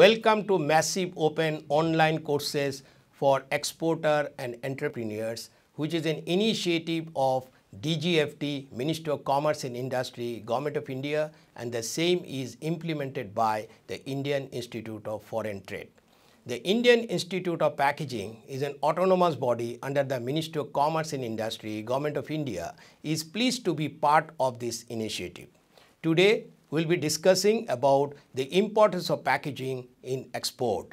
Welcome to Massive Open online courses for exporter and entrepreneurs, which is an initiative of DGFT, Minister of Commerce and Industry, Government of India, and the same is implemented by the Indian Institute of Foreign Trade. The Indian Institute of Packaging is an autonomous body under the Ministry of Commerce and Industry, Government of India, is pleased to be part of this initiative. Today, we'll be discussing about the importance of packaging in export.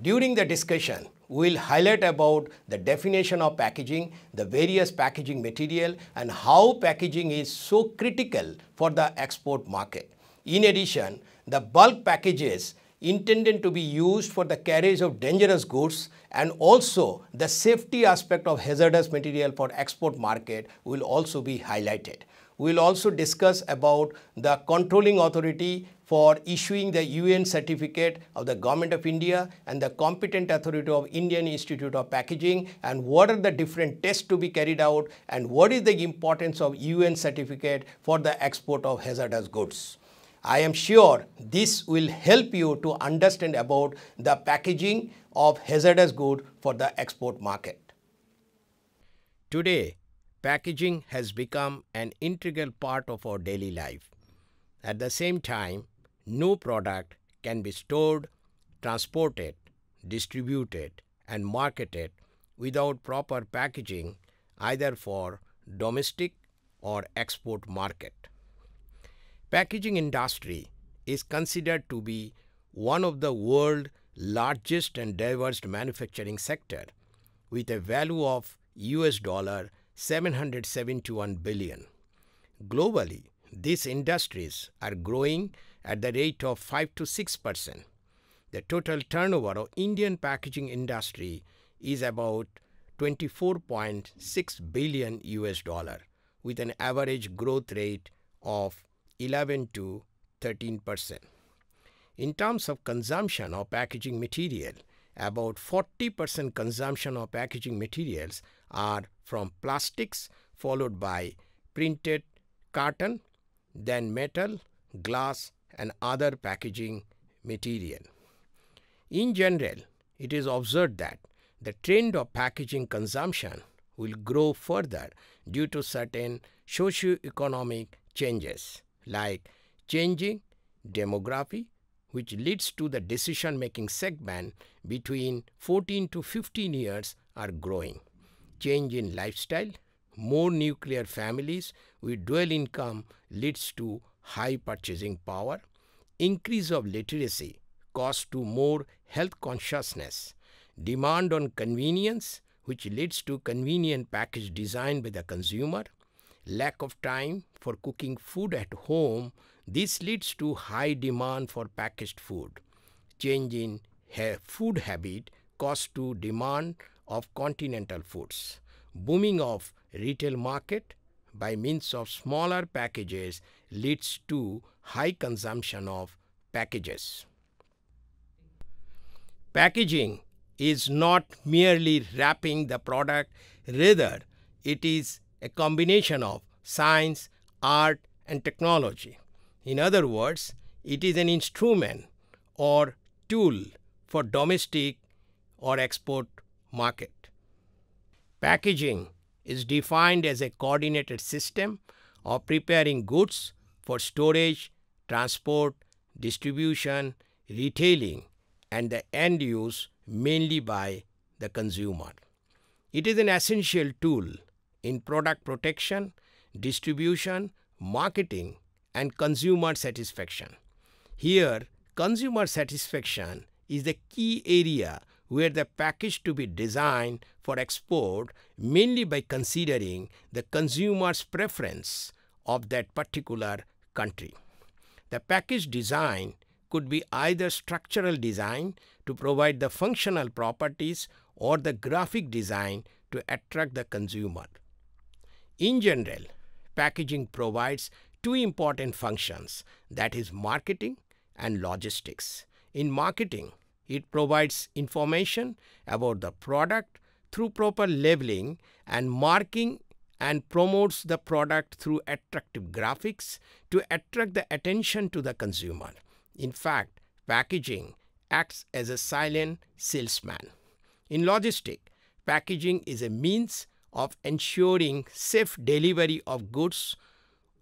During the discussion, we'll highlight about the definition of packaging, the various packaging material and how packaging is so critical for the export market. In addition, the bulk packages intended to be used for the carriage of dangerous goods and also the safety aspect of hazardous material for export market will also be highlighted we will also discuss about the controlling authority for issuing the UN certificate of the Government of India and the competent authority of Indian Institute of Packaging and what are the different tests to be carried out and what is the importance of UN certificate for the export of hazardous goods. I am sure this will help you to understand about the packaging of hazardous good for the export market. Today, Packaging has become an integral part of our daily life. At the same time, no product can be stored, transported, distributed, and marketed without proper packaging either for domestic or export market. Packaging industry is considered to be one of the world's largest and diverse manufacturing sector with a value of US dollar 771 billion. Globally, these industries are growing at the rate of 5 to 6 percent. The total turnover of Indian packaging industry is about 24.6 billion US dollar with an average growth rate of 11 to 13 percent. In terms of consumption of packaging material, about 40 percent consumption of packaging materials are from plastics followed by printed carton, then metal, glass and other packaging material. In general, it is observed that the trend of packaging consumption will grow further due to certain socio-economic changes like changing demography which leads to the decision making segment between 14 to 15 years are growing change in lifestyle, more nuclear families with dual income leads to high purchasing power, increase of literacy cause to more health consciousness, demand on convenience which leads to convenient package designed by the consumer, lack of time for cooking food at home, this leads to high demand for packaged food. Change in ha food habit cause to demand of continental foods, booming of retail market by means of smaller packages leads to high consumption of packages. Packaging is not merely wrapping the product, rather it is a combination of science, art and technology. In other words, it is an instrument or tool for domestic or export market. Packaging is defined as a coordinated system of preparing goods for storage, transport, distribution, retailing, and the end use mainly by the consumer. It is an essential tool in product protection, distribution, marketing, and consumer satisfaction. Here, consumer satisfaction is the key area where the package to be designed for export mainly by considering the consumer's preference of that particular country. The package design could be either structural design to provide the functional properties or the graphic design to attract the consumer. In general, packaging provides two important functions that is marketing and logistics. In marketing, it provides information about the product through proper labeling and marking and promotes the product through attractive graphics to attract the attention to the consumer. In fact, packaging acts as a silent salesman. In logistics, packaging is a means of ensuring safe delivery of goods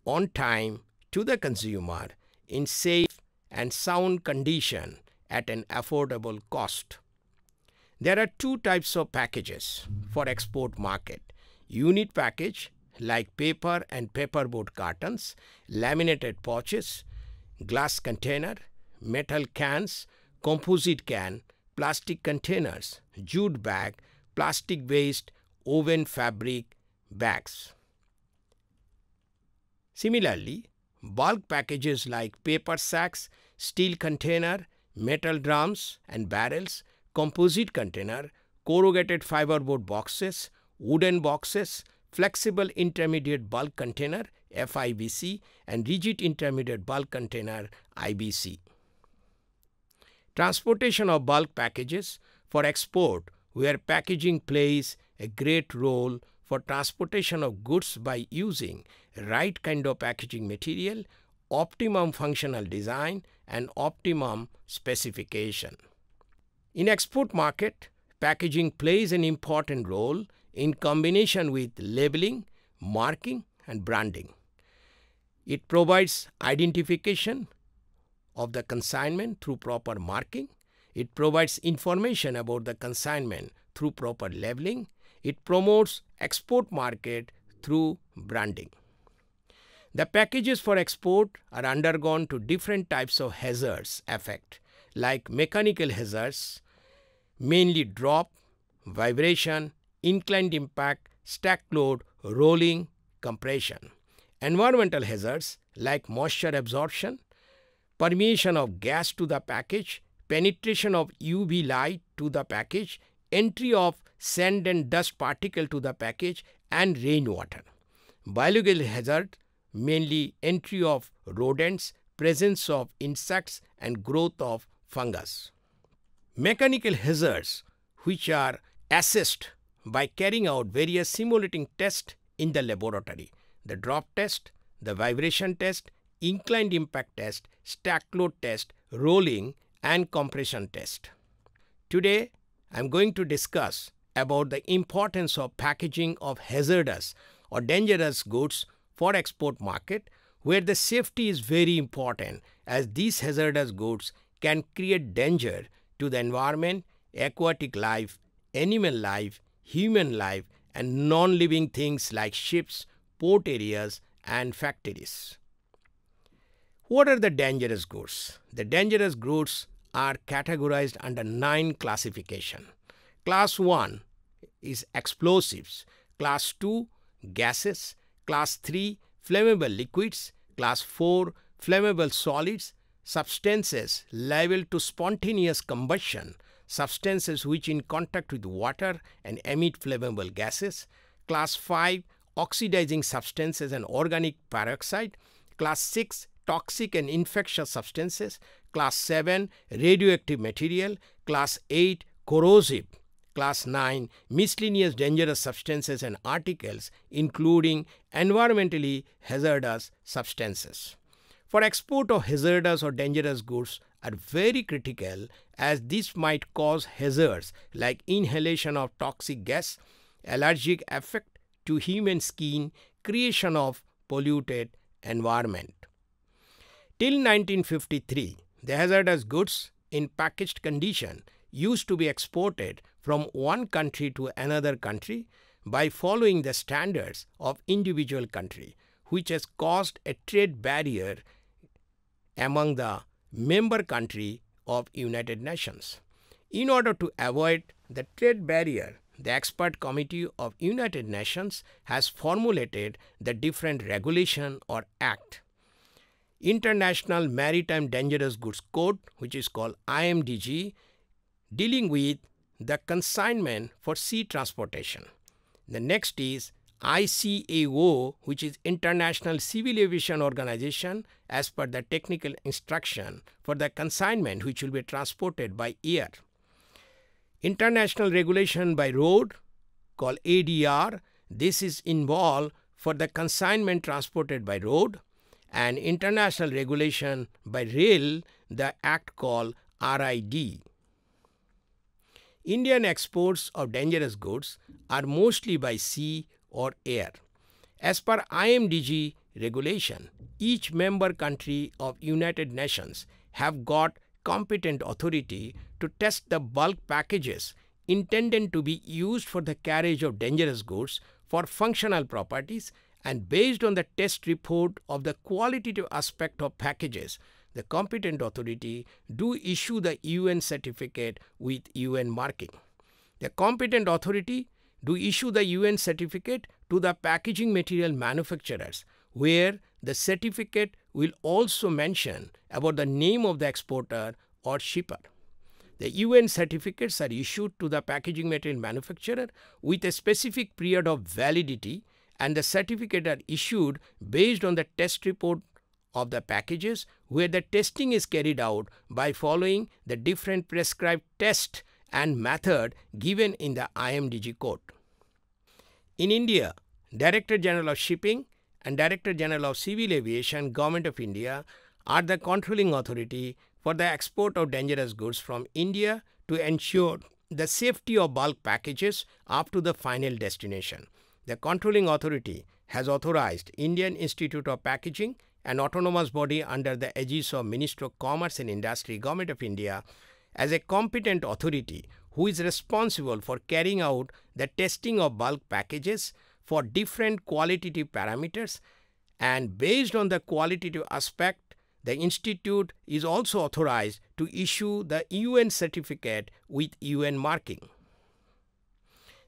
on time to the consumer in safe and sound condition at an affordable cost. There are two types of packages for export market. Unit package like paper and paperboard cartons, laminated pouches, glass container, metal cans, composite can, plastic containers, jute bag, plastic waste, woven fabric bags. Similarly, bulk packages like paper sacks, steel container, metal drums and barrels, composite container, corrugated fiberboard boxes, wooden boxes, flexible intermediate bulk container FIBC and rigid intermediate bulk container IBC. Transportation of bulk packages for export where packaging plays a great role for transportation of goods by using right kind of packaging material, optimum functional design and optimum specification. In export market, packaging plays an important role in combination with labeling, marking and branding. It provides identification of the consignment through proper marking. It provides information about the consignment through proper labeling. It promotes export market through branding. The packages for export are undergone to different types of hazards effect like mechanical hazards, mainly drop, vibration, inclined impact, stack load, rolling, compression. Environmental hazards like moisture absorption, permeation of gas to the package, penetration of UV light to the package, entry of sand and dust particle to the package and rainwater. Biological hazard mainly entry of rodents, presence of insects and growth of fungus. Mechanical hazards which are assessed by carrying out various simulating tests in the laboratory. The drop test, the vibration test, inclined impact test, stack load test, rolling and compression test. Today, I am going to discuss about the importance of packaging of hazardous or dangerous goods for export market where the safety is very important as these hazardous goods can create danger to the environment, aquatic life, animal life, human life and non-living things like ships, port areas and factories. What are the dangerous goods? The dangerous goods are categorized under nine classification. Class 1 is explosives, class 2 gases, class 3 flammable liquids, class 4 flammable solids, substances liable to spontaneous combustion, substances which in contact with water and emit flammable gases, class 5 oxidizing substances and organic peroxide, class 6 toxic and infectious substances, class 7 radioactive material, class 8 corrosive Class 9 Miscellaneous Dangerous Substances and Articles, including environmentally hazardous substances. For export of hazardous or dangerous goods are very critical as this might cause hazards like inhalation of toxic gas, allergic effect to human skin, creation of polluted environment. Till 1953, the hazardous goods in packaged condition used to be exported from one country to another country by following the standards of individual country, which has caused a trade barrier among the member country of United Nations. In order to avoid the trade barrier, the expert committee of United Nations has formulated the different regulation or act. International Maritime Dangerous Goods Code, which is called IMDG, dealing with the consignment for sea transportation. The next is ICAO, which is International Civil Aviation Organization, as per the technical instruction for the consignment which will be transported by air. International regulation by road, called ADR, this is involved for the consignment transported by road, and international regulation by rail, the act called RID. Indian exports of dangerous goods are mostly by sea or air. As per IMDG regulation, each member country of United Nations have got competent authority to test the bulk packages intended to be used for the carriage of dangerous goods for functional properties and based on the test report of the qualitative aspect of packages, the competent authority do issue the UN certificate with UN marking. The competent authority do issue the UN certificate to the packaging material manufacturers where the certificate will also mention about the name of the exporter or shipper. The UN certificates are issued to the packaging material manufacturer with a specific period of validity and the certificate are issued based on the test report of the packages where the testing is carried out by following the different prescribed test and method given in the IMDG code. In India, Director General of Shipping and Director General of Civil Aviation, Government of India are the controlling authority for the export of dangerous goods from India to ensure the safety of bulk packages up to the final destination. The controlling authority has authorized Indian Institute of Packaging an autonomous body under the aegis of Ministry of Commerce and Industry, Government of India, as a competent authority who is responsible for carrying out the testing of bulk packages for different qualitative parameters and based on the qualitative aspect the institute is also authorized to issue the UN certificate with UN marking.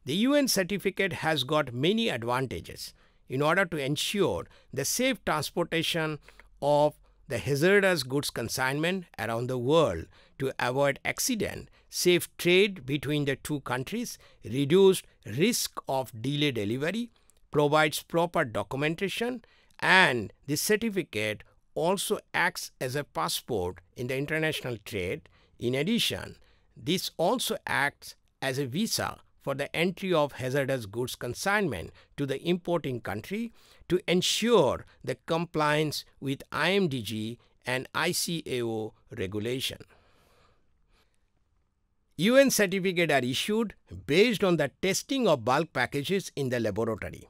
The UN certificate has got many advantages in order to ensure the safe transportation of the hazardous goods consignment around the world to avoid accident, safe trade between the two countries, reduced risk of delay delivery, provides proper documentation, and this certificate also acts as a passport in the international trade. In addition, this also acts as a visa for the entry of hazardous goods consignment to the importing country to ensure the compliance with IMDG and ICAO regulation. UN certificates are issued based on the testing of bulk packages in the laboratory.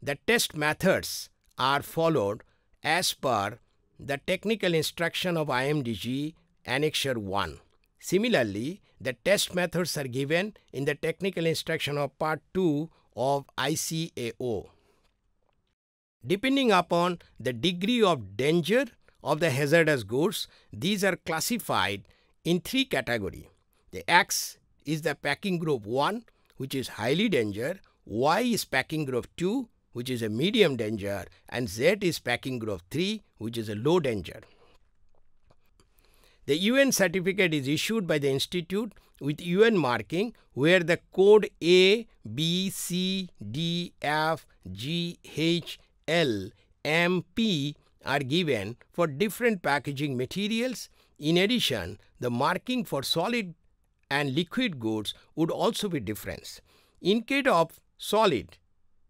The test methods are followed as per the technical instruction of IMDG Annexure 1. Similarly, the test methods are given in the technical instruction of part 2 of ICAO. Depending upon the degree of danger of the hazardous goods, these are classified in three categories. The X is the packing group 1, which is highly danger, Y is packing group 2, which is a medium danger, and Z is packing group 3, which is a low danger. The UN certificate is issued by the institute with UN marking where the code A, B, C, D, F, G, H, L, M, P are given for different packaging materials. In addition, the marking for solid and liquid goods would also be different. In case of solid,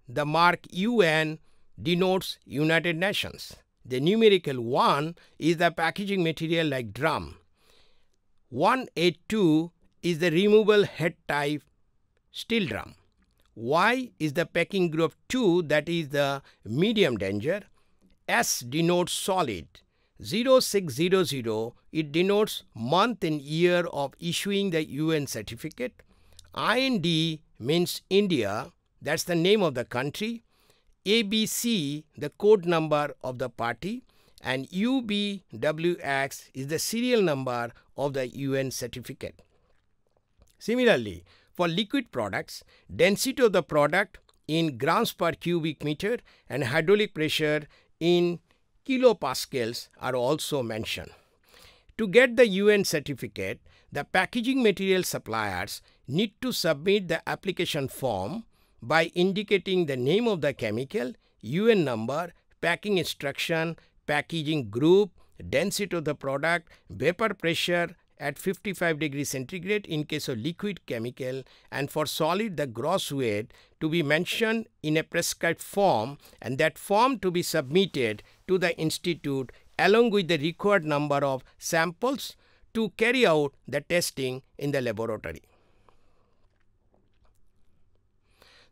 the mark UN denotes United Nations. The numerical 1 is the packaging material like drum. 182 is the removable head type steel drum. Y is the packing group 2 that is the medium danger. S denotes solid. 0600 it denotes month and year of issuing the UN certificate. IND means India that's the name of the country. ABC the code number of the party and UBWX is the serial number of the UN certificate. Similarly, for liquid products, density of the product in grams per cubic meter and hydraulic pressure in kilopascals are also mentioned. To get the UN certificate, the packaging material suppliers need to submit the application form by indicating the name of the chemical, UN number, packing instruction, packaging group, density of the product, vapor pressure at 55 degree centigrade in case of liquid chemical and for solid the gross weight to be mentioned in a prescribed form and that form to be submitted to the institute along with the required number of samples to carry out the testing in the laboratory.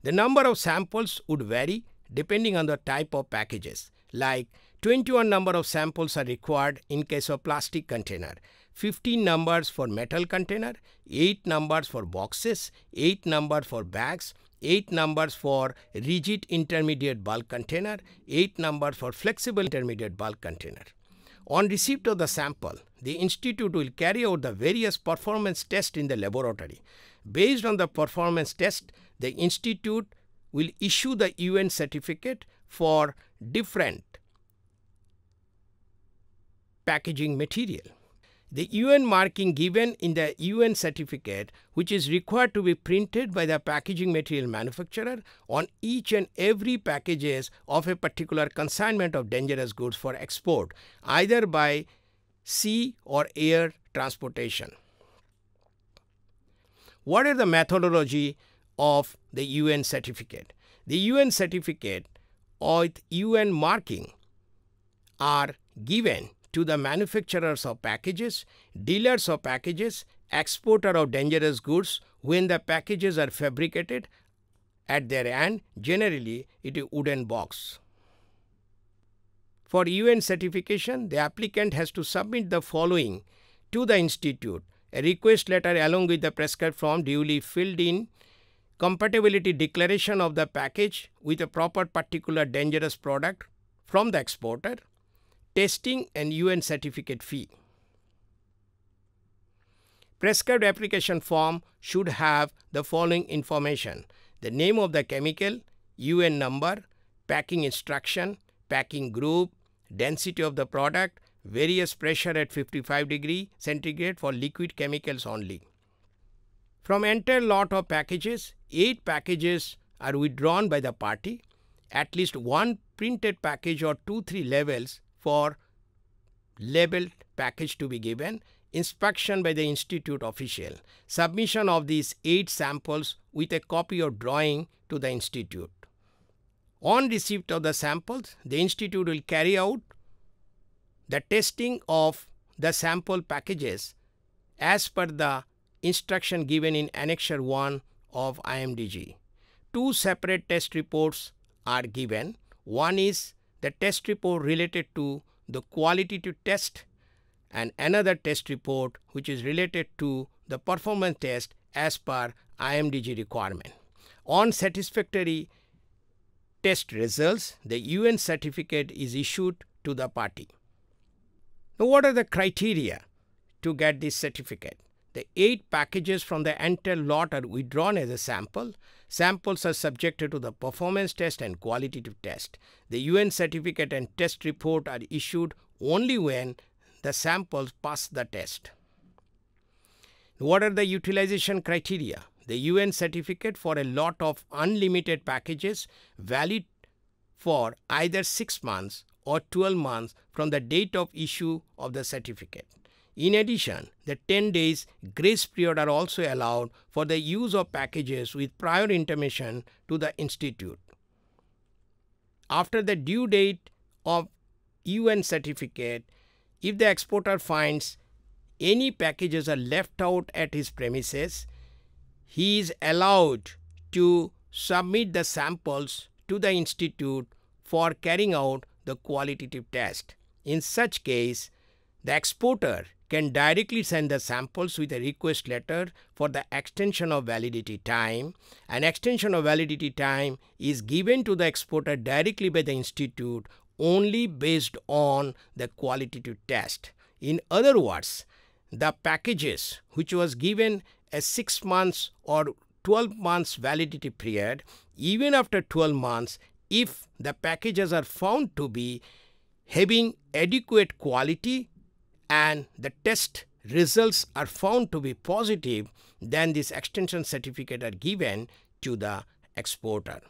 The number of samples would vary depending on the type of packages, like 21 number of samples are required in case of plastic container, 15 numbers for metal container, 8 numbers for boxes, 8 numbers for bags, 8 numbers for rigid intermediate bulk container, 8 numbers for flexible intermediate bulk container. On receipt of the sample, the institute will carry out the various performance tests in the laboratory. Based on the performance test, the institute will issue the UN certificate for different packaging material. The UN marking given in the UN certificate, which is required to be printed by the packaging material manufacturer on each and every packages of a particular consignment of dangerous goods for export, either by sea or air transportation. What are the methodology of the UN certificate. The UN certificate or UN marking are given to the manufacturers of packages, dealers of packages, exporter of dangerous goods when the packages are fabricated at their end, generally it is wooden box. For UN certification, the applicant has to submit the following to the institute. A request letter along with the prescribed form duly filled in compatibility declaration of the package with a proper particular dangerous product from the exporter, testing and UN certificate fee. Prescribed application form should have the following information, the name of the chemical, UN number, packing instruction, packing group, density of the product, various pressure at 55 degree centigrade for liquid chemicals only. From entire lot of packages, 8 packages are withdrawn by the party, at least one printed package or 2-3 levels for labeled package to be given, inspection by the institute official, submission of these 8 samples with a copy of drawing to the institute. On receipt of the samples, the institute will carry out the testing of the sample packages as per the instruction given in Annexure 1 of IMDG. Two separate test reports are given. One is the test report related to the qualitative test and another test report which is related to the performance test as per IMDG requirement. On satisfactory test results, the UN certificate is issued to the party. Now, what are the criteria to get this certificate? The eight packages from the entire lot are withdrawn as a sample. Samples are subjected to the performance test and qualitative test. The UN certificate and test report are issued only when the samples pass the test. What are the utilization criteria? The UN certificate for a lot of unlimited packages valid for either 6 months or 12 months from the date of issue of the certificate. In addition, the 10 days grace period are also allowed for the use of packages with prior intermission to the institute. After the due date of UN certificate, if the exporter finds any packages are left out at his premises, he is allowed to submit the samples to the institute for carrying out the qualitative test. In such case, the exporter can directly send the samples with a request letter for the extension of validity time. An extension of validity time is given to the exporter directly by the institute only based on the qualitative test. In other words, the packages which was given a 6 months or 12 months validity period, even after 12 months, if the packages are found to be having adequate quality and the test results are found to be positive, then this extension certificate are given to the exporter.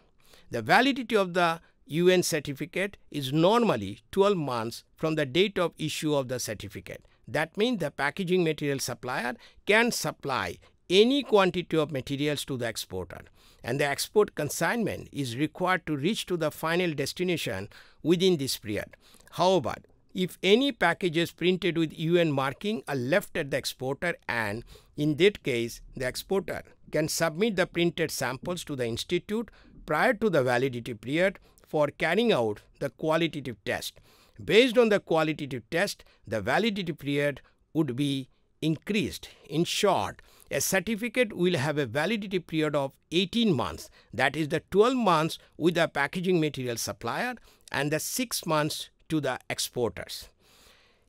The validity of the UN certificate is normally 12 months from the date of issue of the certificate. That means the packaging material supplier can supply any quantity of materials to the exporter and the export consignment is required to reach to the final destination within this period. However, if any packages printed with UN marking are left at the exporter and, in that case, the exporter can submit the printed samples to the institute prior to the validity period for carrying out the qualitative test. Based on the qualitative test, the validity period would be increased. In short, a certificate will have a validity period of 18 months, that is the 12 months with the packaging material supplier and the 6 months to the exporters.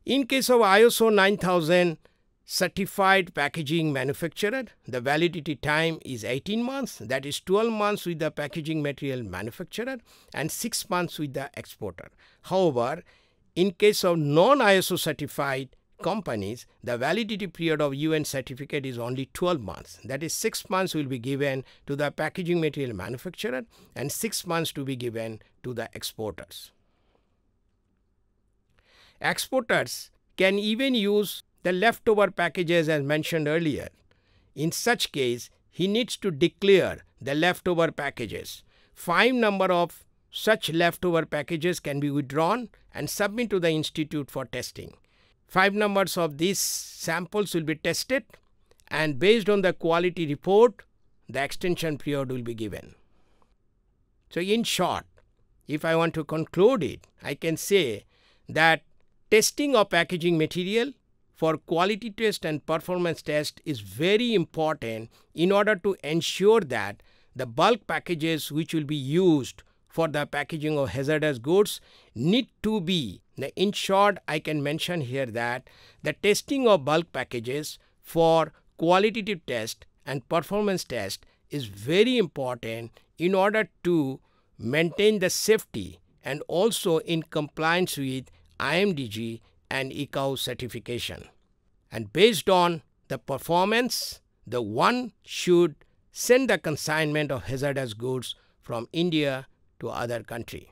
In case of ISO 9000 certified packaging manufacturer, the validity time is 18 months, that is 12 months with the packaging material manufacturer and 6 months with the exporter. However, in case of non-ISO certified companies, the validity period of UN certificate is only 12 months. That is 6 months will be given to the packaging material manufacturer and 6 months to be given to the exporters. Exporters can even use the leftover packages as mentioned earlier. In such case, he needs to declare the leftover packages. Five number of such leftover packages can be withdrawn and submit to the institute for testing. Five numbers of these samples will be tested and based on the quality report, the extension period will be given. So in short, if I want to conclude it, I can say that Testing of packaging material for quality test and performance test is very important in order to ensure that the bulk packages which will be used for the packaging of hazardous goods need to be in short i can mention here that the testing of bulk packages for qualitative test and performance test is very important in order to maintain the safety and also in compliance with IMDG and ICAO certification. And based on the performance, the one should send the consignment of hazardous goods from India to other country.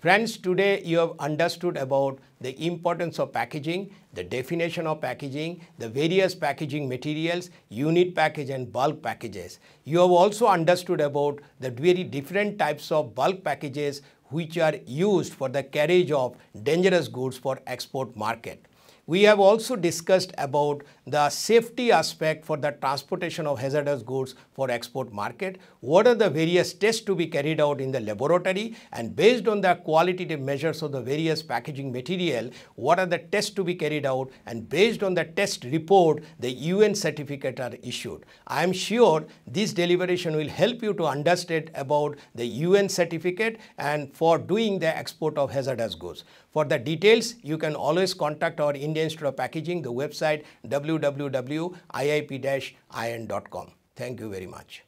Friends, today you have understood about the importance of packaging, the definition of packaging, the various packaging materials, unit package and bulk packages. You have also understood about the very different types of bulk packages which are used for the carriage of dangerous goods for export market. We have also discussed about the safety aspect for the transportation of hazardous goods for export market. What are the various tests to be carried out in the laboratory and based on the qualitative measures of the various packaging material, what are the tests to be carried out and based on the test report, the UN certificate are issued. I am sure this deliberation will help you to understand about the UN certificate and for doing the export of hazardous goods. For the details, you can always contact our Indian Institute of Packaging, the website www.iip-iron.com. Thank you very much.